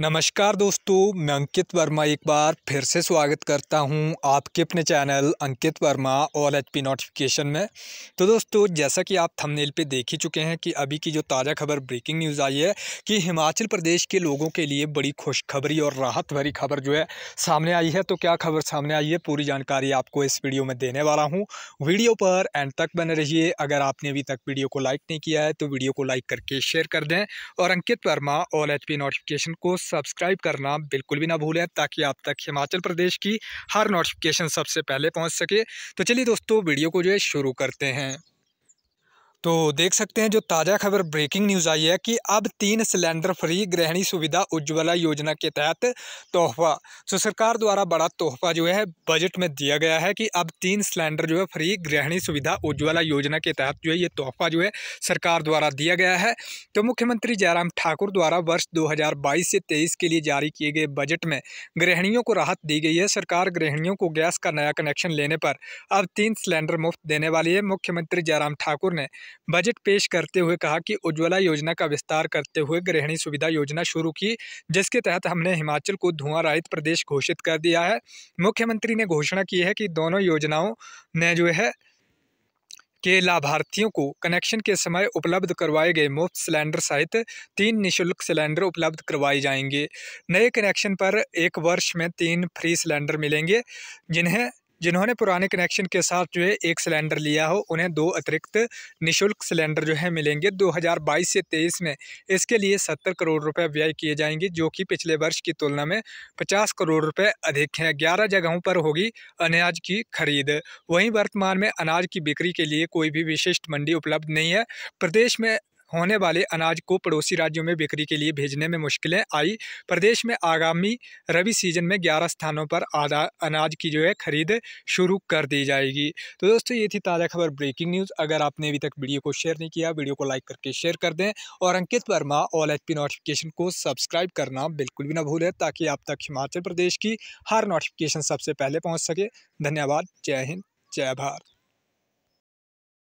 नमस्कार दोस्तों मैं अंकित वर्मा एक बार फिर से स्वागत करता हूं आपके अपने channel Ankit Verma all H P notification में तो दोस्तों जैसा कि आप थंबनेल पे देख ही चुके हैं कि अभी की जो ताज़ा खबर ब्रेकिंग न्यूज़ आई है कि हिमाचल प्रदेश के लोगों के लिए बड़ी खुशखबरी और राहत भरी खबर जो है सामने आई है तो क्या खबर सामने आई है पूरी जानकारी आपको इस वीडियो में देने वाला हूँ वीडियो पर एंड तक बने रहिए अगर आपने अभी तक वीडियो को लाइक नहीं किया है तो वीडियो को लाइक करके शेयर कर दें और Ankit Verma all H notification को सब्सक्राइब करना बिल्कुल भी ना भूलें ताकि आप तक हिमाचल प्रदेश की हर नोटिफिकेशन सबसे पहले पहुंच सके तो चलिए दोस्तों वीडियो को जो है शुरू करते हैं तो देख सकते हैं जो ताज़ा खबर ब्रेकिंग न्यूज़ आई है कि अब तीन सिलेंडर फ्री गृहिणी सुविधा उज्ज्वला योजना के तहत तोहफा तो सरकार द्वारा बड़ा तोहफा जो है बजट में दिया गया है कि अब तीन सिलेंडर जो है फ्री गृहिणी सुविधा उज्ज्वला योजना के तहत जो है ये तोहफा जो है सरकार द्वारा दिया गया है तो मुख्यमंत्री जयराम ठाकुर द्वारा वर्ष दो से तेईस के लिए जारी किए गए बजट में गृहिणियों को राहत दी गई है सरकार गृहणियों को गैस का नया कनेक्शन लेने पर अब तीन सिलेंडर मुफ्त देने वाली है मुख्यमंत्री जयराम ठाकुर ने बजट पेश करते हुए कहा कि उज्ज्वला योजना का विस्तार करते हुए गृहिणी सुविधा योजना शुरू की जिसके तहत हमने हिमाचल को धुआं रहित प्रदेश घोषित कर दिया है मुख्यमंत्री ने घोषणा की है कि दोनों योजनाओं ने जो है के लाभार्थियों को कनेक्शन के समय उपलब्ध करवाए गए मुफ्त सिलेंडर सहित तीन निशुल्क सिलेंडर उपलब्ध करवाए जाएंगे नए कनेक्शन पर एक वर्ष में तीन फ्री सिलेंडर मिलेंगे जिन्हें जिन्होंने पुराने कनेक्शन के साथ जो है एक सिलेंडर लिया हो उन्हें दो अतिरिक्त निशुल्क सिलेंडर जो है मिलेंगे 2022 से 23 में इसके लिए 70 करोड़ रुपए व्यय किए जाएंगे जो कि पिछले वर्ष की तुलना में 50 करोड़ रुपए अधिक हैं 11 जगहों पर होगी अनाज की खरीद वहीं वर्तमान में अनाज की बिक्री के लिए कोई भी विशिष्ट मंडी उपलब्ध नहीं है प्रदेश में होने वाले अनाज को पड़ोसी राज्यों में बिक्री के लिए भेजने में मुश्किलें आई प्रदेश में आगामी रबी सीजन में ग्यारह स्थानों पर अनाज की जो है खरीद शुरू कर दी जाएगी तो दोस्तों ये थी ताज़ा खबर ब्रेकिंग न्यूज़ अगर आपने अभी तक वीडियो को शेयर नहीं किया वीडियो को लाइक करके शेयर कर दें और Ankit Verma all H notification को सब्सक्राइब करना बिल्कुल भी ना भूलें ताकि आप तक हिमाचल प्रदेश की हर नोटिफिकेशन सबसे पहले पहुँच सके धन्यवाद जय हिंद जय भारत